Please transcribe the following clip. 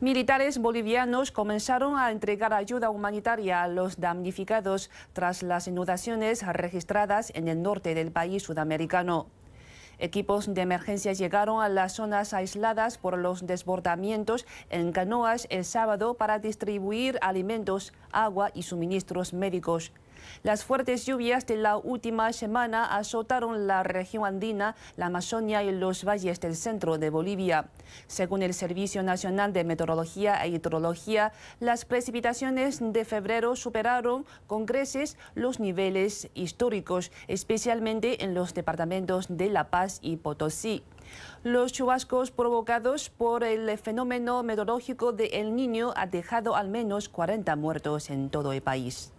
Militares bolivianos comenzaron a entregar ayuda humanitaria a los damnificados tras las inundaciones registradas en el norte del país sudamericano. Equipos de emergencia llegaron a las zonas aisladas por los desbordamientos en canoas el sábado para distribuir alimentos, agua y suministros médicos. Las fuertes lluvias de la última semana azotaron la región andina, la Amazonia y los valles del centro de Bolivia. Según el Servicio Nacional de Meteorología e Hidrología, las precipitaciones de febrero superaron con creces los niveles históricos, especialmente en los departamentos de La Paz y Potosí. Los chubascos provocados por el fenómeno meteorológico de El Niño han dejado al menos 40 muertos en todo el país.